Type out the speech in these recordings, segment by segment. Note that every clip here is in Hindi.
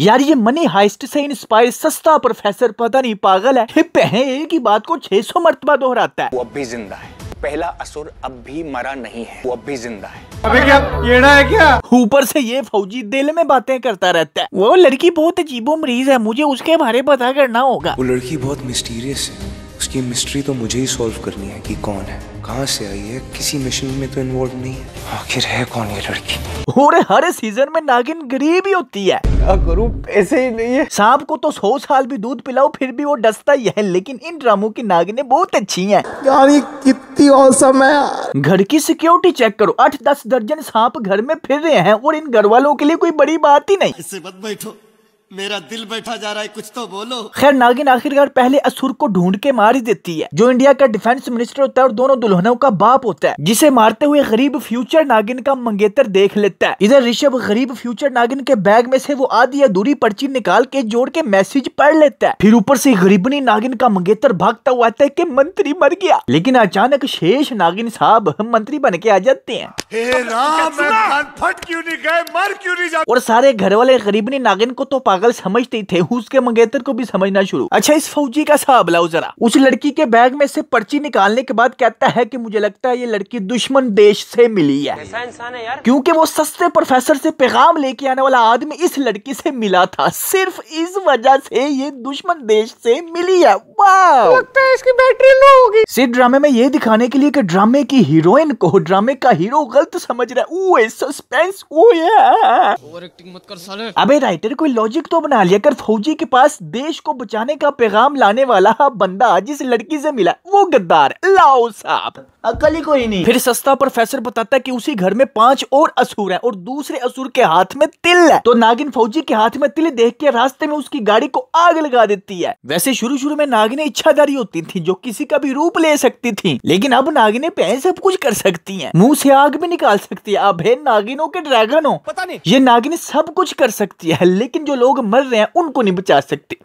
यार ये मनी हाइस्ट से इंस्पायर सस्ता प्रोफेसर पता नहीं पागल है पहले एक ही बात को 600 मरतबा दोहराता है वो अब भी जिंदा है पहला असुर अब भी मरा नहीं है वो अब भी जिंदा है अभी क्या ना है क्या ऊपर से ये फौजी दिल में बातें करता रहता है वो लड़की बहुत अजीबो मरीज है मुझे उसके बारे पता करना होगा वो लड़की बहुत मिस्टीरियस है उसकी मिस्ट्री तो मुझे ही सोल्व करनी है की कौन है कहाँ से आई है किसी मिशन में तो इन्वॉल्व नहीं है आखिर है कौन ये लड़की और हर सीजन में नागिन गरीब ही होती है क्या ही नहीं है सांप को तो सौ साल भी दूध पिलाओ फिर भी वो डसता ही है लेकिन इन ड्रामों की नागिने बहुत अच्छी हैं यार ये कितनी औसम है घर की सिक्योरिटी चेक करो आठ दस दर्जन सांप घर में फिर रहे हैं और इन घर वालों के लिए कोई बड़ी बात ही नहीं इससे मत बैठो मेरा दिल बैठा जा रहा है कुछ तो बोलो खैर नागिन आखिरकार पहले असुर को ढूंढ के मार ही देती है जो इंडिया का डिफेंस मिनिस्टर होता है और दोनों दुल्हनों का बाप होता है जिसे मारते हुए गरीब फ्यूचर नागिन का मंगेतर देख लेता है इधर ऋषभ गरीब फ्यूचर नागिन के बैग में से वो आधी अधूरी पर्ची निकाल के जोड़ के मैसेज पढ़ लेता है फिर ऊपर से गरीबनी नागिन का मंगेतर भागता हुआ आता है की मंत्री मर गया लेकिन अचानक शेष नागिन साहब मंत्री बन के आ जाते हैं और सारे घर वाले गरीबनी नागिन को तो पागल समझते थे उसके मंगेतर को भी समझना शुरू अच्छा इस फौजी का साहब लाओ जरा उस लड़की के बैग में से पर्ची निकालने के बाद कहता है की मुझे लगता है ये लड़की दुश्मन देश से मिली है क्योंकि वो सस्ते प्रोफेसर से पैगाम लेके आने वाला आदमी इस लड़की से मिला था सिर्फ इस वजह से ये दुश्मन देश से मिली है लगता है इसकी बैटरी लो होगी सिर्फ ड्रामे में ये दिखाने के लिए कि ड्रामे की हीरोइन को ड्रामे का हीरो गलत समझ रहा है ओए सस्पेंस ओए ओवर एक्टिंग मत कर साले अबे राइटर कोई लॉजिक तो बना लिया कर फौजी के पास देश को बचाने का पैगाम लाने वाला बंदा जिस लड़की से मिला वो गद्दार लाओ साहब अकल ही कोई नहीं फिर सस्ता प्रोफेसर बताता है कि उसी घर में पांच और असुर हैं और दूसरे असुर के हाथ में तिल है तो नागिन फौजी के हाथ में तिल देख के रास्ते में उसकी गाड़ी को आग लगा देती है वैसे शुरू शुरू में नागिन नागिने इच्छाधारी होती थी जो किसी का भी रूप ले सकती थी लेकिन अब नागिने पे सब कुछ कर सकती है मुँह से आग भी निकाल सकती है अब है नागिनों के ड्रैगन हो पता नहीं ये नागिने सब कुछ कर सकती है लेकिन जो लोग मर रहे हैं उनको नहीं बचा सकती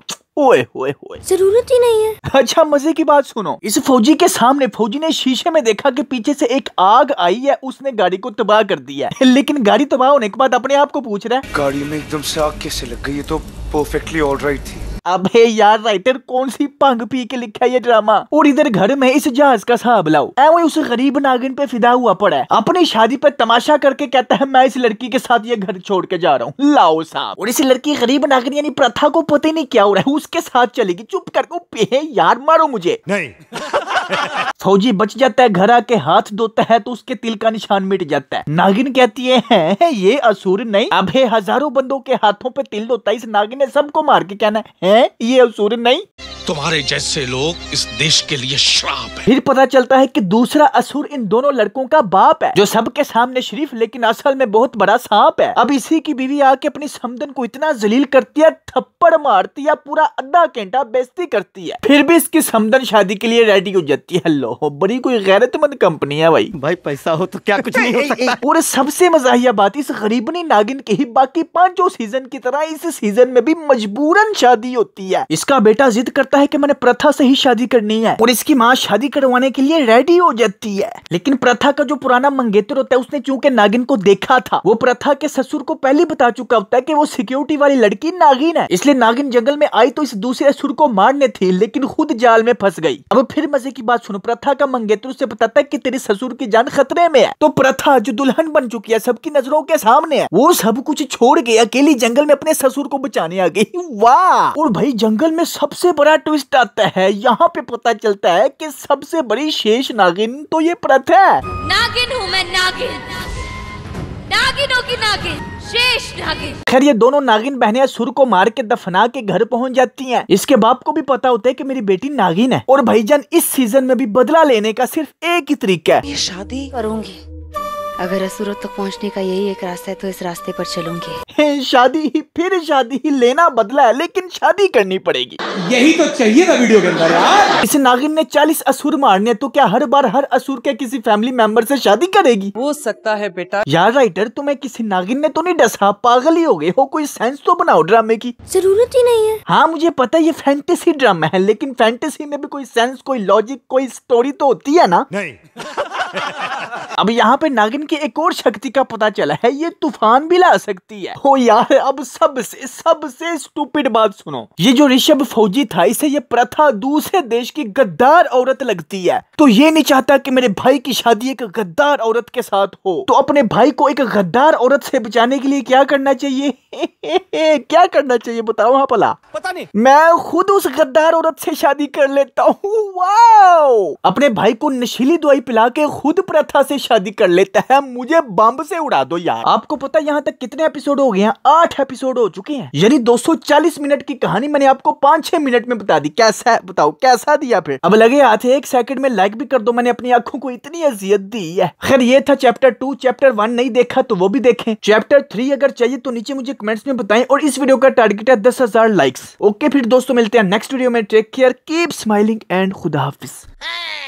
ओए ओए ओए जरूरत ही नहीं है अच्छा मजे की बात सुनो इस फौजी के सामने फौजी ने शीशे में देखा कि पीछे से एक आग आई है उसने गाड़ी को तबाह कर दिया है लेकिन गाड़ी तबाह होने के बाद अपने आप को पूछ रहा है गाड़ी में एकदम से आग कैसे लग गई ये तो परफेक्टली ऑल राइट थी अबे यार राइटर कौन सी पंग पी के लिखा है ये ड्रामा और इधर घर में इस जहाज का साहब लाओ एवं उस गरीब नागिन पे फिदा हुआ पड़ा है अपनी शादी पर तमाशा करके कहता है मैं इस लड़की के साथ ये घर छोड़ के जा रहा हूँ लाओ साहब और इस लड़की गरीब नागिन यानी प्रथा को पता ही नहीं क्या हो रहा है उसके साथ चलेगी चुप करके यार मारो मुझे नहीं फौजी बच जाता है घर आके हाथ धोता है तो उसके तिल का निशान मिट जाता है नागिन कहती है, है ये असुर नहीं अब हजारों बंदों के हाथों पे तिल धोता है इस नागिन ने सबको मार के कहना है, है ये असुर नहीं तुम्हारे जैसे लोग इस देश के लिए श्राप है फिर पता चलता है कि दूसरा असुर इन दोनों लड़कों का बाप है जो सबके सामने शरीफ लेकिन असल में बहुत बड़ा सांप है अब इसी की बीवी आके अपनी समदन को इतना जलील करती है थप्पड़ मारती है पूरा अड्डा घंटा बेस्ती करती है फिर भी इसकी समदन शादी के लिए रेडी हो जाती है लो बड़ी कोई गैरतमंद कंपनी है भाई भाई पैसा हो तो क्या कुछ नहीं हो सकता और सबसे मजाहिया बात इस गरीबनी नागिन की ही बाकी पांचों सीजन की तरह इस सीजन में भी मजबूरन शादी होती है इसका बेटा जिद करता लगता है कि मैंने प्रथा से ही शादी करनी है और इसकी माँ शादी करवाने के लिए रेडी हो जाती है लेकिन प्रथा का जो पुराना मंगेतर होता है उसने चूंकि नागिन को देखा था वो प्रथा के ससुर को पहले बता चुका होता है की वो सिक्योरिटी वाली लड़की नागिन है इसलिए नागिन जंगल में आई तो इस दूसरे असुर को मारने थी लेकिन खुद जाल में फंस गई अब फिर मजे की बात सुनो प्रथा का मंगेतर उसे बताता है की तेरे ससुर की जान खतरे में है तो प्रथा जो दुल्हन बन चुकी है सबकी नजरों के सामने है वो सब कुछ छोड़ के अकेली जंगल में अपने ससुर को बचाने आ गई वाह और भाई जंगल में सबसे बड़ा ट्विस्ट आता है यहाँ पे पता चलता है कि सबसे बड़ी शेष नागिन तो ये प्रथ है नागिन हूँ मैं नागिन नागिनों की नागिन शेष नागिन खैर ये दोनों नागिन बहनें सुर को मार के दफना के घर पहुंच जाती हैं इसके बाप को भी पता होता है कि मेरी बेटी नागिन है और भाईजान इस सीजन में भी बदला लेने का सिर्फ एक ही तरीका है ये शादी करूंगी अगर असुरों तक पहुंचने का यही एक रास्ता है तो इस रास्ते पर चलूंगी शादी ही फिर शादी ही लेना बदला है लेकिन शादी करनी पड़ेगी यही तो चाहिए था वीडियो के अंदर यार इस नागिन ने 40 असुर मारने तो क्या हर बार हर असुर के किसी फैमिली मेंबर से शादी करेगी हो सकता है बेटा यार राइटर तुम्हें किसी नागिन ने तो नहीं डसा हाँ, पागल ही हो गए हो कोई सेंस तो बनाओ ड्रामे की जरूरत ही नहीं है हाँ मुझे पता ये फैंटेसी ड्रामा है लेकिन फैंटेसी में भी कोई सेंस कोई लॉजिक कोई स्टोरी तो होती है ना नहीं अब यहाँ पे नागिन की एक और शक्ति का पता चला है ये तूफान भी ला सकती है हो यार अब सबसे सबसे स्टूपिड बात सुनो ये जो ऋषभ फौजी था इसे ये प्रथा दूसरे देश की गद्दार औरत लगती है तो ये नहीं चाहता कि मेरे भाई की शादी एक गद्दार औरत के साथ हो तो अपने भाई को एक गद्दार औरत से बचाने के लिए क्या करना चाहिए क्या करना चाहिए बताओ हाँ भला पता नहीं मैं खुद उस गद्दार औरत से शादी कर लेता हूँ अपने भाई को नशीली दवाई पिला के खुद प्रथा से शादी कर लेता है मुझे बम से उड़ा दो यार आपको पता यहाँ तक कितने एपिसोड हो गए हैं आठ एपिसोड हो चुके हैं यानी 240 मिनट की कहानी मैंने आपको पांच छह मिनट में बता दी कैसा बताओ कैसा दिया फिर अब लगे आते एक सेकंड में लाइक भी कर दो मैंने अपनी आंखों को इतनी अजियत दी है खैर ये था चैप्टर टू चैप्टर वन नहीं देखा तो वो भी देखे चैप्टर थ्री अगर चाहिए तो नीचे मुझे कमेंट्स में बताए और इस वीडियो का टारगेट है दस लाइक्स ओके फिर दोस्तों मिलते हैं नेक्स्ट वीडियो में take care keep smiling and खुदा हाफिज